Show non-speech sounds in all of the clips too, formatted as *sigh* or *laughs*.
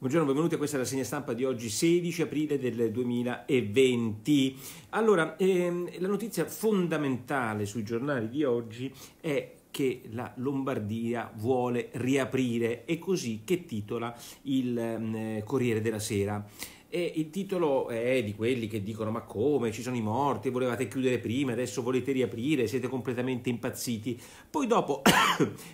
Buongiorno, benvenuti a questa rassegna stampa di oggi 16 aprile del 2020. Allora, ehm, la notizia fondamentale sui giornali di oggi è che la Lombardia vuole riaprire è così che titola il mm, eh, Corriere della Sera. E il titolo è di quelli che dicono: Ma come ci sono i morti? Volevate chiudere prima, adesso volete riaprire, siete completamente impazziti. Poi dopo *coughs*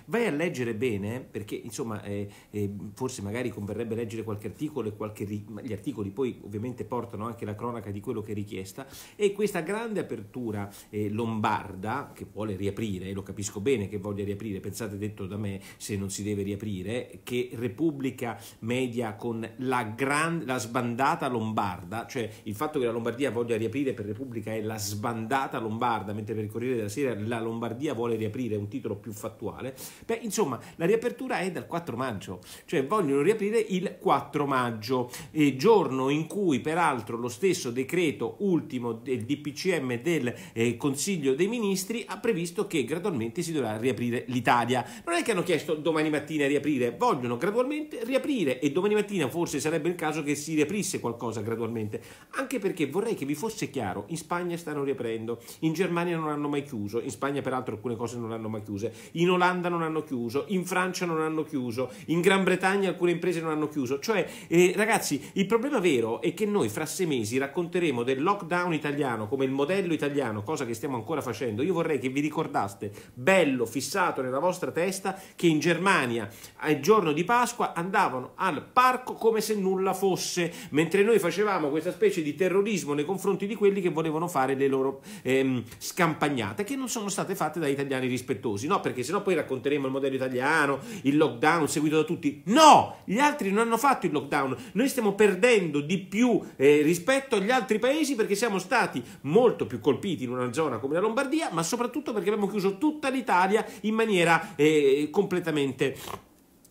vai a leggere bene, perché insomma, eh, eh, forse magari converrebbe leggere qualche articolo e qualche ri- gli articoli poi ovviamente portano anche la cronaca di quello che è richiesta. E questa grande apertura eh, lombarda che vuole riaprire, lo capisco bene che voglia riaprire, pensate detto da me se non si deve riaprire, che Repubblica media con la, gran- la sbandata sbandata lombarda, cioè il fatto che la Lombardia voglia riaprire per Repubblica è la sbandata lombarda, mentre per il Corriere della Sera la Lombardia vuole riaprire, è un titolo più fattuale, beh insomma la riapertura è dal 4 maggio, cioè vogliono riaprire il 4 maggio, giorno in cui peraltro lo stesso decreto ultimo del DPCM del eh, Consiglio dei Ministri ha previsto che gradualmente si dovrà riaprire l'Italia. Non è che hanno chiesto domani mattina riaprire, vogliono gradualmente riaprire e domani mattina forse sarebbe il caso che si riaprisse disse qualcosa gradualmente, anche perché vorrei che vi fosse chiaro, in Spagna stanno riaprendo, in Germania non hanno mai chiuso, in Spagna peraltro alcune cose non hanno mai chiuse, in Olanda non hanno chiuso, in Francia non hanno chiuso, in Gran Bretagna alcune imprese non hanno chiuso. Cioè, eh, ragazzi, il problema vero è che noi fra sei mesi racconteremo del lockdown italiano come il modello italiano, cosa che stiamo ancora facendo. Io vorrei che vi ricordaste, bello, fissato nella vostra testa, che in Germania al giorno di Pasqua andavano al parco come se nulla fosse, mentre mentre noi facevamo questa specie di terrorismo nei confronti di quelli che volevano fare le loro ehm, scampagnate, che non sono state fatte da italiani rispettosi, no? Perché sennò poi racconteremo il modello italiano, il lockdown seguito da tutti. No! Gli altri non hanno fatto il lockdown, noi stiamo perdendo di più eh, rispetto agli altri paesi perché siamo stati molto più colpiti in una zona come la Lombardia, ma soprattutto perché abbiamo chiuso tutta l'Italia in maniera eh, completamente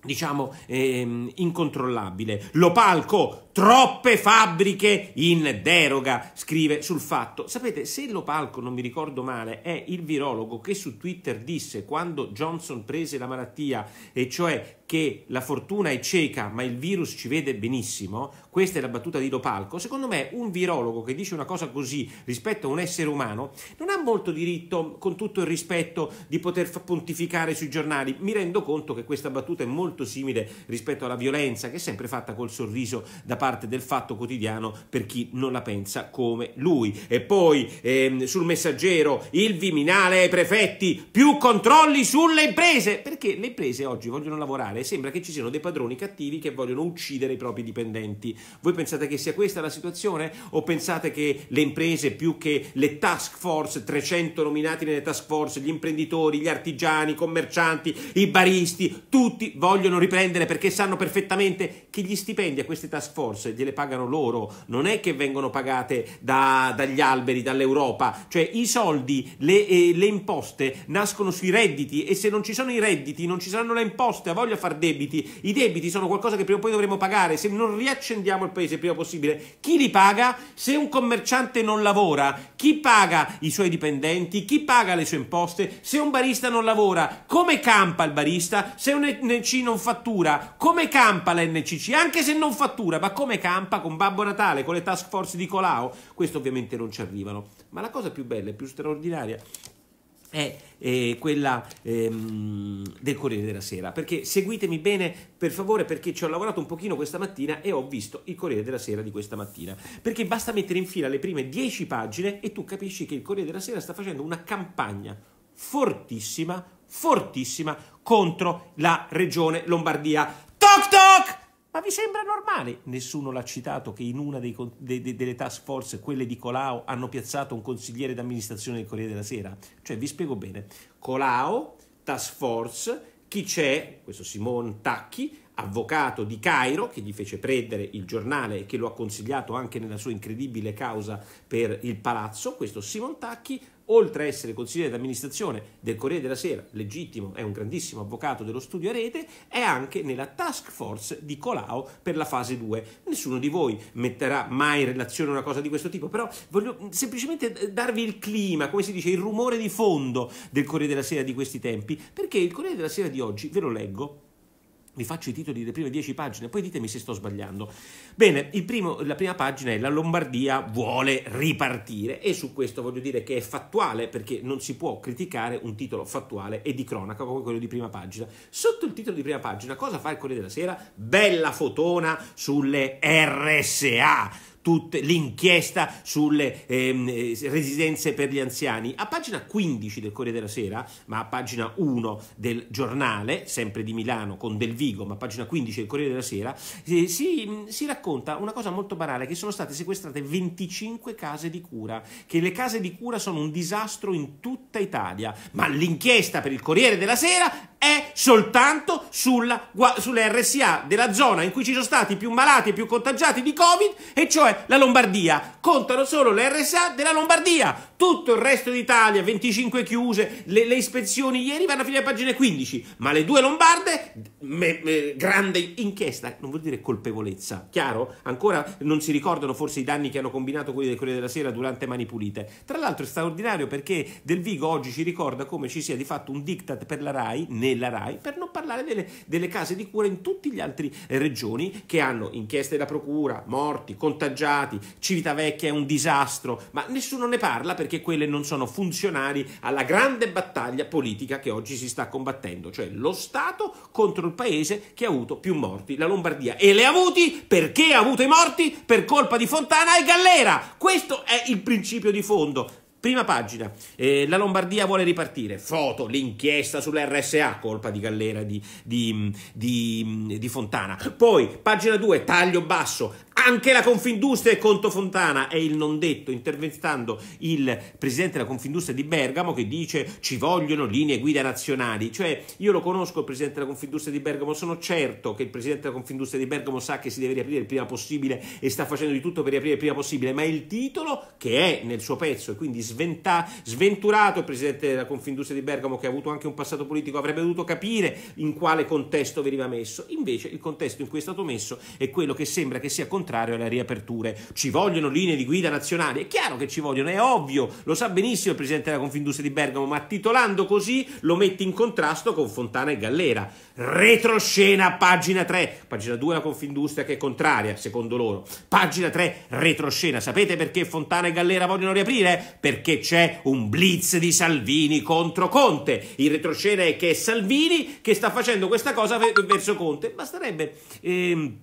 diciamo ehm, incontrollabile. Lopalco, troppe fabbriche in deroga, scrive sul fatto. Sapete, se Lopalco, non mi ricordo male, è il virologo che su Twitter disse quando Johnson prese la malattia, e cioè che la fortuna è cieca ma il virus ci vede benissimo, questa è la battuta di Lopalco, secondo me un virologo che dice una cosa così rispetto a un essere umano non ha molto diritto, con tutto il rispetto, di poter pontificare sui giornali. Mi rendo conto che questa battuta è molto molto simile rispetto alla violenza che è sempre fatta col sorriso da parte del fatto quotidiano per chi non la pensa come lui. E poi ehm, sul messaggero il Viminale ai prefetti, più controlli sulle imprese, perché le imprese oggi vogliono lavorare e sembra che ci siano dei padroni cattivi che vogliono uccidere i propri dipendenti. Voi pensate che sia questa la situazione o pensate che le imprese più che le task force, 300 nominati nelle task force, gli imprenditori, gli artigiani, i commercianti, i baristi, tutti vogliono vogliono riprendere perché sanno perfettamente che gli stipendi a queste task force gliele pagano loro, non è che vengono pagate da, dagli alberi, dall'Europa, cioè i soldi, le, eh, le, imposte nascono sui redditi e se non ci sono i redditi non ci saranno le imposte, ha voglia far debiti, i debiti sono qualcosa che prima o poi dovremo pagare, se non riaccendiamo il paese il prima possibile, chi li paga? Se un commerciante non lavora, chi paga i suoi dipendenti, chi paga le sue imposte? Se un barista non lavora, come campa il barista? Se un necino non fattura, come campa l'NCC, anche se non fattura, ma come campa con Babbo Natale, con le task force di Colau, questo ovviamente non ci arrivano. Ma la cosa più bella e più straordinaria è eh, quella ehm, del Corriere della Sera, perché seguitemi bene per favore perché ci ho lavorato un pochino questa mattina e ho visto il Corriere della Sera di questa mattina, perché basta mettere in fila le prime 10 pagine e tu capisci che il Corriere della Sera sta facendo una campagna fortissima fortissima contro la regione Lombardia. Toc toc! Ma vi sembra normale? Nessuno l'ha citato che in una dei, de, de, delle task force, quelle di Colau, hanno piazzato un consigliere d'amministrazione del Corriere della Sera? Cioè, vi spiego bene. Colau, task force, chi c'è? Questo Simone Tacchi, avvocato di Cairo che gli fece prendere il giornale e che lo ha consigliato anche nella sua incredibile causa per il palazzo, questo Simon Tacchi, oltre a essere consigliere d'amministrazione del Corriere della Sera, legittimo, è un grandissimo avvocato dello studio a rete, è anche nella task force di Colau per la fase 2. Nessuno di voi metterà mai in relazione una cosa di questo tipo, però voglio semplicemente eh, darvi il clima, come si dice, il rumore di fondo del Corriere della Sera di questi tempi, perché il Corriere della Sera di oggi, ve lo leggo, vi faccio i titoli delle prime 10 pagine, poi ditemi se sto sbagliando. Bene, primo, la prima pagina è la Lombardia vuole ripartire e su questo voglio dire che è fattuale perché non si può criticare un titolo fattuale e di cronaca come quello di prima pagina. Sotto il titolo di prima pagina cosa fa il Corriere della Sera? Bella fotona sulle RSA tut- l'inchiesta sulle ehm, eh, residenze per gli anziani. A pagina 15 del Corriere della Sera, ma a pagina 1 del giornale, sempre di Milano con Del Vigo, ma a pagina 15 del Corriere della Sera, eh, si, mm, si, racconta una cosa molto banale, che sono state sequestrate 25 case di cura, che le case di cura sono un disastro in tutta Italia, ma l'inchiesta per il Corriere della Sera è soltanto sulla, sulle RSA della zona in cui ci sono stati più malati e più contagiati di Covid, e cioè cioè, la Lombardia. Contano solo le RSA della Lombardia. Tutto il resto d'Italia, 25 chiuse, le, le ispezioni ieri vanno a finire a pagina 15. Ma le due Lombarde, me, me, grande inchiesta, non vuol dire colpevolezza, chiaro? Ancora non si ricordano forse i danni che hanno combinato quelli del Corriere della Sera durante Mani Pulite. Tra l'altro è straordinario perché Del Vigo oggi ci ricorda come ci sia di fatto un diktat per la RAI, nella RAI, per non parlare delle, delle case di cura in tutti gli altri eh, regioni che hanno inchieste da procura, morti, contagiati scoraggiati, Civitavecchia è un disastro, ma nessuno ne parla perché quelle non sono funzionali alla grande battaglia politica che oggi si sta combattendo, cioè lo Stato contro il paese che ha avuto più morti, la Lombardia. E le ha avuti perché ha avuto i morti? Per colpa di Fontana e Gallera. Questo è il principio di fondo. Prima pagina, eh, la Lombardia vuole ripartire, foto, l'inchiesta sull'RSA, colpa di Gallera di, di, di, di Fontana. Poi, pagina 2, taglio basso, anche la Confindustria è conto Fontana, è il non detto, intervistando il presidente della Confindustria di Bergamo che dice ci vogliono linee guida nazionali, cioè io lo conosco il presidente della Confindustria di Bergamo, sono certo che il presidente della Confindustria di Bergamo sa che si deve riaprire il prima possibile e sta facendo di tutto per riaprire il prima possibile, ma il titolo che è nel suo pezzo e quindi sventa- sventurato il presidente della Confindustria di Bergamo, che ha avuto anche un passato politico, avrebbe dovuto capire in quale contesto veniva messo. Invece il contesto in cui è stato messo è quello che sembra che sia contrario alle riaperture. Ci vogliono linee di guida nazionali, è chiaro che ci vogliono, è ovvio, lo sa benissimo il presidente della Confindustria di Bergamo, ma titolando così lo metti in contrasto con Fontana e Gallera. Retroscena, pagina 3, pagina 2 la Confindustria che è contraria, secondo loro. Pagina 3, retroscena. Sapete perché Fontana e Gallera vogliono riaprire? Perché perché c'è un blitz di Salvini contro Conte. Il retroscena è che è Salvini che sta facendo questa cosa verso Conte. Basterebbe... Ehm,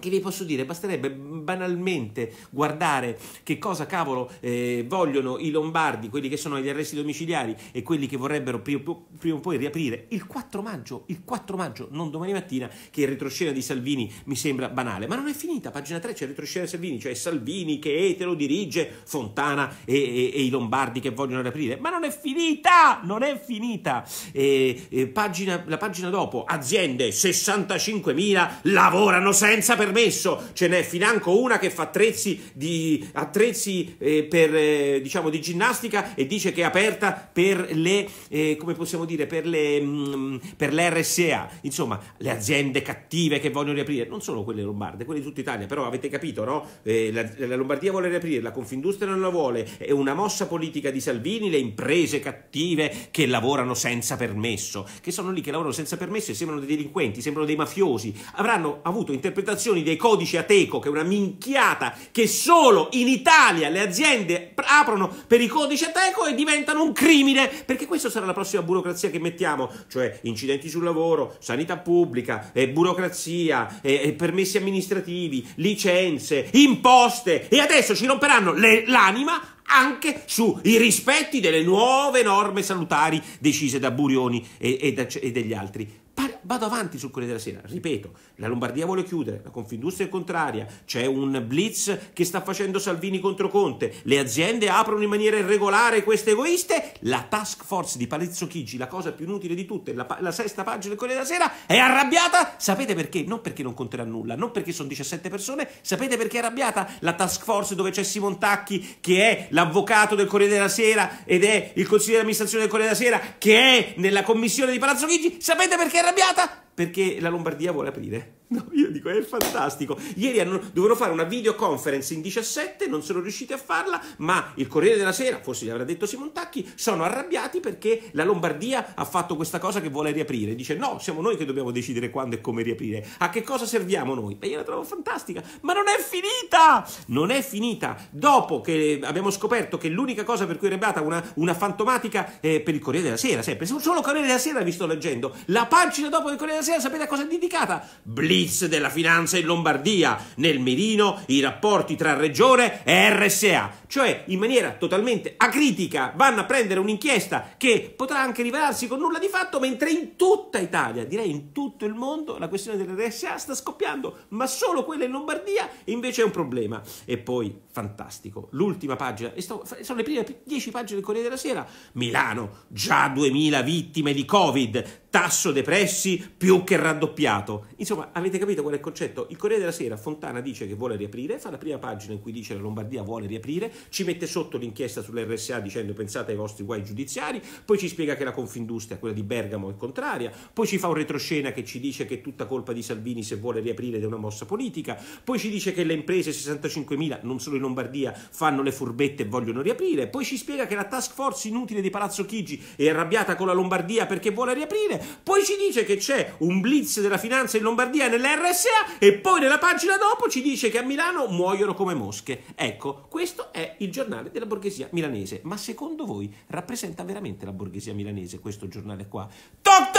che vi posso dire? Basterebbe banalmente guardare che cosa cavolo eh, vogliono i lombardi, quelli che sono gli arresti domiciliari e quelli che vorrebbero prima, prima o poi riaprire il 4 maggio, il 4 maggio, non domani mattina, che il retroscena di Salvini mi sembra banale. Ma non è finita, pagina 3 c'è il retroscena di Salvini, cioè Salvini che etero dirige Fontana e, e, e i lombardi che vogliono riaprire. Ma non è finita, non è finita. E, pagina, la pagina dopo, aziende 65.000 lavorano senza per permesso, ce n'è financo una che fa attrezzi, di, attrezzi eh, per, eh, diciamo, di ginnastica e dice che è aperta per le, eh, come possiamo dire, per le, mh, mm, per l'RSA, insomma, le aziende cattive che vogliono riaprire, non solo quelle lombarde, quelle di tutta Italia, però avete capito, no? Eh, la, la, Lombardia vuole riaprire, la Confindustria non la vuole, è una mossa politica di Salvini, le imprese cattive che lavorano senza permesso, che sono lì che lavorano senza permesso e sembrano dei delinquenti, sembrano dei mafiosi, avranno avuto interpretazioni violazioni dei codici Ateco, che è una minchiata che solo in Italia le aziende aprono per i codici Ateco e diventano un crimine, perché questa sarà la prossima burocrazia che mettiamo, cioè incidenti sul lavoro, sanità pubblica, eh, burocrazia, eh, eh permessi amministrativi, licenze, imposte e adesso ci romperanno l'anima anche sui rispetti delle nuove norme salutari decise da Burioni e, e, da, e degli altri vado avanti sul Corriere della Sera, ripeto, la Lombardia vuole chiudere, la Confindustria è contraria, c'è un blitz che sta facendo Salvini contro Conte, le aziende aprono in maniera irregolare queste egoiste, la task force di Palazzo Chigi, la cosa più inutile di tutte, la, la sesta pagina del Corriere della Sera, è arrabbiata, sapete perché? Non perché non conterà nulla, non perché sono 17 persone, sapete perché è arrabbiata? La task force dove c'è Simon Tacchi, che è l'avvocato del Corriere della Sera ed è il consigliere di amministrazione del Corriere della Sera, che è nella commissione di Palazzo Chigi, sapete perché è arrabbiata? arrabbiata perché la Lombardia vuole aprire. *laughs* No, io dico, è fantastico. Ieri hanno, dovevano fare una videoconference in 17, non sono riusciti a farla, ma il Corriere della Sera, forse gli avrà detto Simon Tacchi, sono arrabbiati perché la Lombardia ha fatto questa cosa che vuole riaprire. Dice, no, siamo noi che dobbiamo decidere quando e come riaprire. A che cosa serviamo noi? E io la trovo fantastica, ma non è finita! Non è finita. Dopo che abbiamo scoperto che l'unica cosa per cui era beata una, una fantomatica eh, per il Corriere della Sera, sempre, solo Corriere della Sera vi sto leggendo, la pagina dopo del Corriere della Sera stasera sapete a cosa è dedicata? Blitz della finanza in Lombardia. Nel mirino i rapporti tra regione e RSA. Cioè, in maniera totalmente acritica, vanno a prendere un'inchiesta che potrà anche rivelarsi con nulla di fatto, mentre in tutta Italia, direi in tutto il mondo, la questione dell'RSA sta scoppiando, ma solo quella in Lombardia invece è un problema. E poi, fantastico, l'ultima pagina, sono le prime 10 pagine del Corriere della Sera. Milano, già 2000 vittime di Covid, tasso depressi più che raddoppiato. Insomma, avete capito qual è il concetto? Il Corriere della Sera, Fontana dice che vuole riaprire, fa la prima pagina in cui dice la Lombardia vuole riaprire, ci mette sotto l'inchiesta sull'RSA dicendo pensate ai vostri guai giudiziari, poi ci spiega che la Confindustria, quella di Bergamo, è contraria, poi ci fa un retroscena che ci dice che è tutta colpa di Salvini se vuole riaprire ed è una mossa politica, poi ci dice che le imprese 65.000, non solo in Lombardia, fanno le furbette e vogliono riaprire, poi ci spiega che la task force inutile di Palazzo Chigi è arrabbiata con la Lombardia perché vuole riaprire, poi ci dice che c'è un blitz della finanza in Lombardia nell'RSA e poi nella pagina dopo ci dice che a Milano muoiono come mosche. Ecco, questo è il giornale della borghesia milanese. Ma secondo voi rappresenta veramente la borghesia milanese questo giornale qua? Toc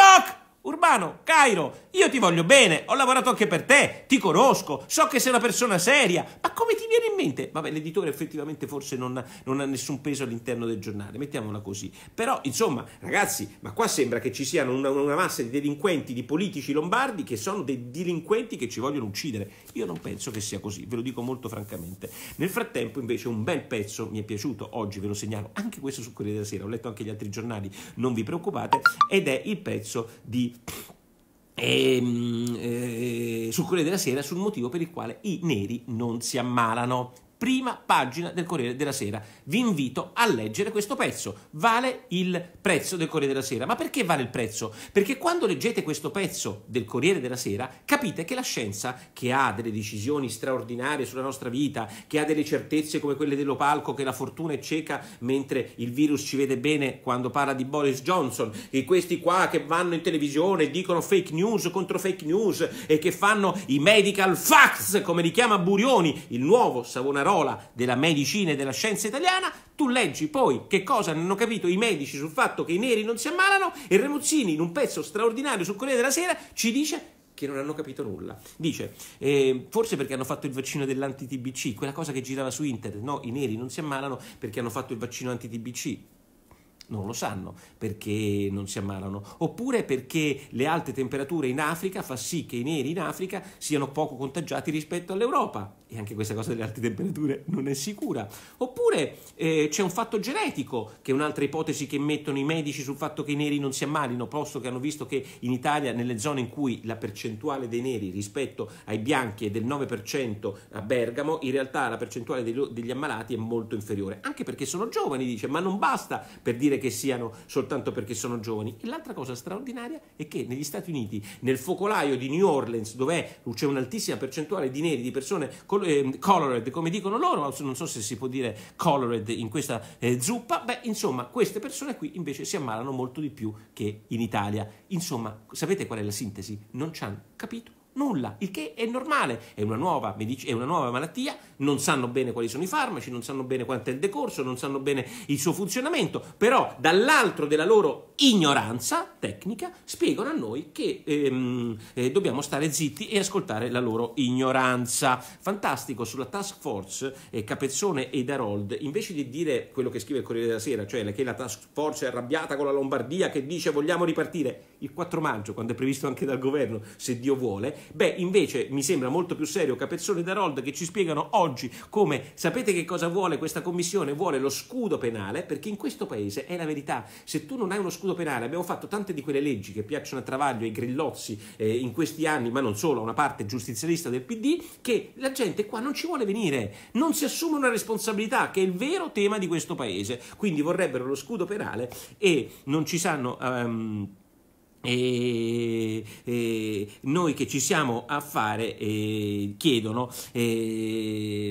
Urbano, Cairo, io ti voglio bene, ho lavorato anche per te, ti conosco, so che sei una persona seria, ma come ti viene in mente? Vabbè, l'editore effettivamente forse non, non ha nessun peso all'interno del giornale, mettiamola così. Però, insomma, ragazzi, ma qua sembra che ci siano una, una massa di delinquenti, di politici lombardi che sono dei delinquenti che ci vogliono uccidere. Io non penso che sia così, ve lo dico molto francamente. Nel frattempo, invece, un bel pezzo mi è piaciuto, oggi ve lo segnalo, anche questo su Corriere della Sera, ho letto anche gli altri giornali, non vi preoccupate, ed è il pezzo di... Parisi e, mm, e, eh, sul Corriere della Sera sul motivo per il quale i neri non si ammalano prima pagina del Corriere della Sera. Vi invito a leggere questo pezzo. Vale il prezzo del Corriere della Sera. Ma perché vale il prezzo? Perché quando leggete questo pezzo del Corriere della Sera capite che la scienza, che ha delle decisioni straordinarie sulla nostra vita, che ha delle certezze come quelle dell'opalco, che la fortuna è cieca mentre il virus ci vede bene quando parla di Boris Johnson, e questi qua che vanno in televisione e dicono fake news contro fake news e che fanno i medical facts, come li chiama Burioni, il nuovo Savonarò parola della medicina e della scienza italiana, tu leggi poi che cosa hanno capito i medici sul fatto che i neri non si ammalano e Remuzzini in un pezzo straordinario sul Corriere della Sera ci dice che non hanno capito nulla. Dice, eh, forse perché hanno fatto il vaccino dell'anti-TBC, quella cosa che girava su internet, no, i neri non si ammalano perché hanno fatto il vaccino anti-TBC non lo sanno perché non si ammalano, oppure perché le alte temperature in Africa fa sì che i neri in Africa siano poco contagiati rispetto all'Europa, e anche questa cosa delle alte temperature non è sicura, oppure eh, c'è un fatto genetico, che è un'altra ipotesi che mettono i medici sul fatto che i neri non si ammalino, posto che hanno visto che in Italia, nelle zone in cui la percentuale dei neri rispetto ai bianchi è del 9% a Bergamo, in realtà la percentuale degli ammalati è molto inferiore, anche perché sono giovani, dice, ma non basta per dire che siano soltanto perché sono giovani. E l'altra cosa straordinaria è che negli Stati Uniti, nel focolaio di New Orleans, dove c'è un'altissima percentuale di neri, di persone ehm, colored, come dicono loro, non so se si può dire colored in questa eh, zuppa, beh, insomma, queste persone qui invece si ammalano molto di più che in Italia. Insomma, sapete qual è la sintesi? Non ci hanno capito nulla, il che è normale, è una, nuova, è una nuova malattia, non sanno bene quali sono i farmaci, non sanno bene quanto è il decorso, non sanno bene il suo funzionamento, però dall'altro della loro ignoranza tecnica spiegano a noi che ehm, eh, dobbiamo stare zitti e ascoltare la loro ignoranza. Fantastico, sulla task force eh, Capezzone ed Harold, invece di dire quello che scrive il Corriere della Sera, cioè che la task force è arrabbiata con la Lombardia che dice vogliamo ripartire, il 4 maggio, quando è previsto anche dal governo, se Dio vuole. Beh, invece mi sembra molto più serio Capezzone ed Harold che ci spiegano oggi come sapete che cosa vuole questa commissione? Vuole lo scudo penale, perché in questo paese è la verità. Se tu non hai uno scudo penale, abbiamo fatto tante di quelle leggi che piacciono a Travaglio ai grillozzi eh, in questi anni, ma non solo, a una parte giustizialista del PD, che la gente qua non ci vuole venire, non si assume una responsabilità, che è il vero tema di questo paese. Quindi vorrebbero lo scudo penale e non ci sanno. Um, e, e, noi che ci siamo a fare eh, chiedono eh,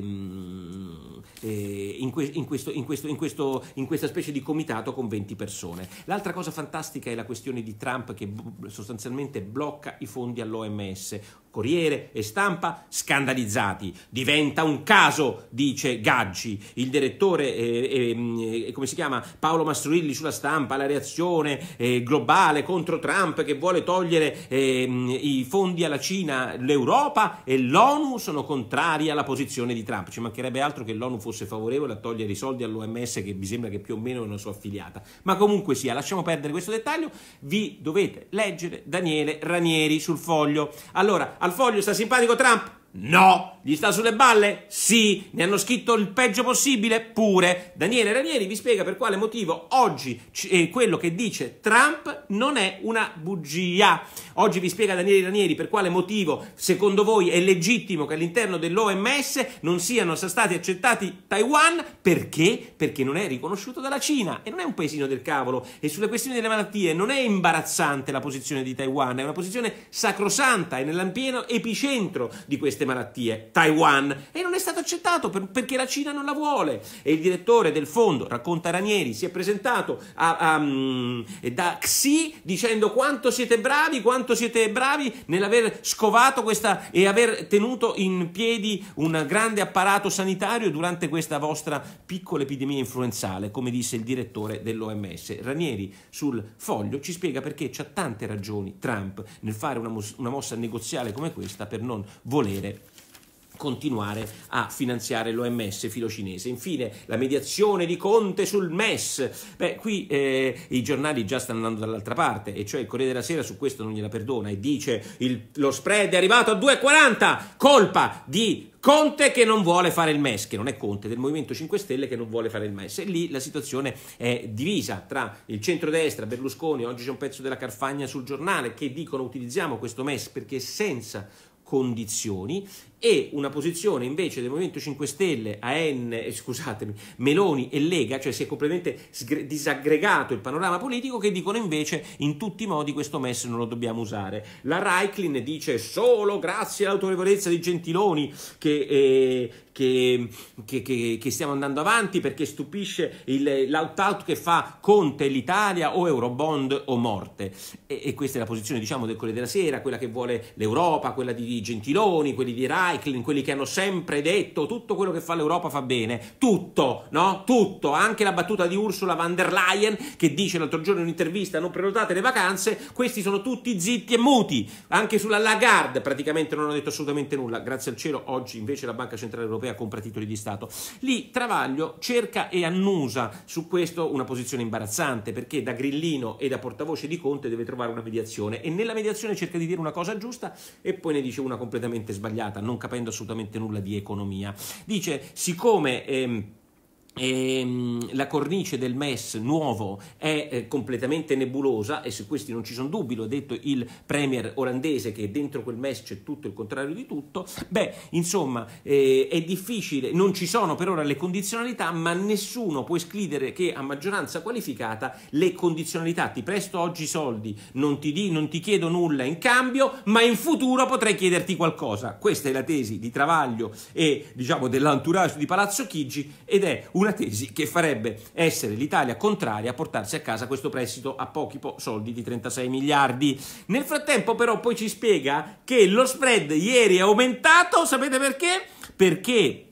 in, que- in, questo, in, questo, questo, in, questa specie di comitato con 20 persone. L'altra cosa fantastica è la questione di Trump che sostanzialmente blocca i fondi all'OMS Corriere e Stampa scandalizzati. Diventa un caso, dice Gaggi, il direttore, eh, eh, mm, eh come si chiama, Paolo Mastruilli sulla stampa, la reazione eh, globale contro Trump che vuole togliere eh, mm, i fondi alla Cina, l'Europa e l'ONU sono contrari alla posizione di Trump. Ci mancherebbe altro che l'ONU fosse favorevole a togliere i soldi all'OMS che mi sembra che più o meno è una sua affiliata. Ma comunque sia, lasciamo perdere questo dettaglio, vi dovete leggere Daniele Ranieri sul foglio. Allora, al foglio sta simpatico Trump? No! Gli sta sulle balle? Sì! Ne hanno scritto il peggio possibile? Pure! Daniele Ranieri vi spiega per quale motivo oggi eh, quello che dice Trump non è una bugia. Oggi vi spiega Daniele Ranieri per quale motivo secondo voi è legittimo che all'interno dell'OMS non siano stati accettati Taiwan perché? Perché non è riconosciuto dalla Cina e non è un paesino del cavolo e sulle questioni delle malattie non è imbarazzante la posizione di Taiwan, è una posizione sacrosanta e nell'ampieno epicentro di queste malattie malattie, Taiwan, e non è stato accettato per, perché la Cina non la vuole. E il direttore del fondo, racconta Ranieri, si è presentato a, a, mm, da Xi dicendo quanto siete bravi, quanto siete bravi nell'aver scovato questa e aver tenuto in piedi un grande apparato sanitario durante questa vostra piccola epidemia influenzale, come disse il direttore dell'OMS. Ranieri sul foglio ci spiega perché c'ha tante ragioni Trump nel fare una, mos- una mossa negoziale come questa per non volere continuare a finanziare l'OMS filocinese. Infine la mediazione di Conte sul MES. Beh, qui eh, i giornali già stanno andando dall'altra parte, e cioè il Corriere della Sera su questo non gliela perdona e dice il, lo spread è arrivato a 2,40, colpa di Conte che non vuole fare il MES, che non è Conte, del Movimento 5 Stelle che non vuole fare il MES. E lì la situazione è divisa tra il centrodestra, Berlusconi, oggi c'è un pezzo della Carfagna sul giornale, che dicono utilizziamo questo MES perché senza condizioni e una posizione invece del Movimento 5 Stelle, AN, eh, scusatemi, Meloni e Lega, cioè si è completamente disaggregato il panorama politico, che dicono invece in tutti i modi questo MES non lo dobbiamo usare. La Reichlin dice solo grazie all'autorevolezza di Gentiloni che, eh, che, che, che, stiamo andando avanti perché stupisce il, l'out-out che fa Conte l'Italia o Eurobond o morte. E, e questa è la posizione diciamo del Corriere della Sera, quella che vuole l'Europa, quella di Gentiloni, quelli di Reichlin, Franklin, quelli che hanno sempre detto tutto quello che fa l'Europa fa bene, tutto, no? Tutto, anche la battuta di Ursula von der Leyen che dice l'altro giorno in un'intervista non prenotate le vacanze, questi sono tutti zitti e muti, anche sulla Lagarde praticamente non hanno detto assolutamente nulla, grazie al cielo oggi invece la Banca Centrale Europea compra titoli di Stato. Lì Travaglio cerca e annusa su questo una posizione imbarazzante perché da grillino e da portavoce di Conte deve trovare una mediazione e nella mediazione cerca di dire una cosa giusta e poi ne dice una completamente sbagliata, non non capendo assolutamente nulla di economia. Dice, siccome... Ehm, Ehm, la cornice del MES nuovo è eh, completamente nebulosa e su questi non ci sono dubbi, lo ha detto il premier olandese che dentro quel MES c'è tutto il contrario di tutto, beh insomma eh, è difficile, non ci sono per ora le condizionalità ma nessuno può escludere che a maggioranza qualificata le condizionalità ti presto oggi i soldi, non ti, di, non ti chiedo nulla in cambio ma in futuro potrei chiederti qualcosa, questa è la tesi di Travaglio e diciamo dell'entourage di Palazzo Chigi ed è una tesi che farebbe essere l'Italia contraria a portarsi a casa questo prestito a pochi po soldi di 36 miliardi. Nel frattempo però poi ci spiega che lo spread ieri è aumentato, sapete perché? Perché,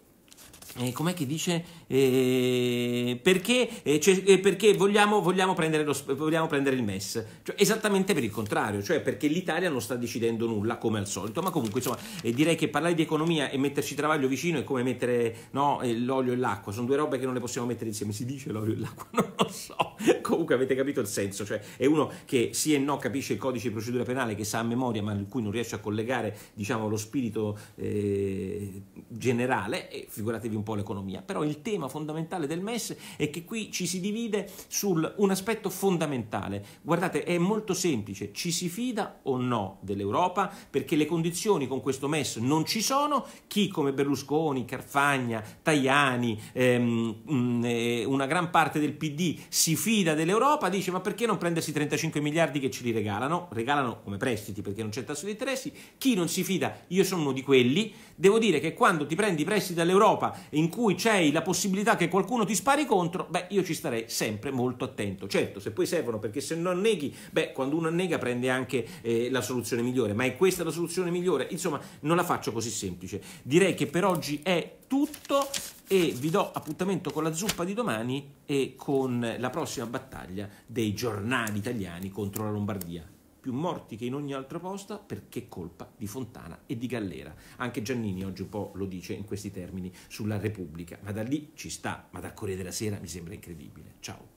eh, com'è che dice eh, perché, eh, cioè, eh, perché vogliamo, vogliamo, prendere lo, vogliamo, prendere il MES, cioè, esattamente per il contrario, cioè perché l'Italia non sta decidendo nulla come al solito, ma comunque insomma eh, direi che parlare di economia e metterci Travaglio vicino è come mettere no, eh, l'olio e l'acqua, sono due robe che non le possiamo mettere insieme, si dice l'olio e l'acqua, *laughs* non lo so, comunque avete capito il senso, cioè è uno che sì e no capisce il codice di procedura penale, che sa a memoria ma in cui non riesce a collegare diciamo, lo spirito eh, generale e figuratevi un po' l'economia, però il tema tema fondamentale del MES è che qui ci si divide su un aspetto fondamentale. Guardate, è molto semplice, ci si fida o no dell'Europa perché le condizioni con questo MES non ci sono, chi come Berlusconi, Carfagna, Tajani, ehm, mm, eh, una gran parte del PD si fida dell'Europa, dice ma perché non prendersi 35 miliardi che ce li regalano? Regalano come prestiti perché non c'è tasso di interessi, chi non si fida, io sono uno di quelli, devo dire che quando ti prendi prestiti dall'Europa in cui c'è la possibilità possibilità che qualcuno ti spari contro, beh, io ci starei sempre molto attento. Certo, se poi servono perché se non anneghi, beh, quando uno annega prende anche eh, la soluzione migliore, ma è questa la soluzione migliore? Insomma, non la faccio così semplice. Direi che per oggi è tutto e vi do appuntamento con la zuppa di domani e con la prossima battaglia dei giornali italiani contro la Lombardia più morti che in ogni altro posto perché colpa di Fontana e di Gallera. Anche Giannini oggi un po' lo dice in questi termini sulla Repubblica, ma da lì ci sta, ma dal Corriere della Sera mi sembra incredibile. Ciao.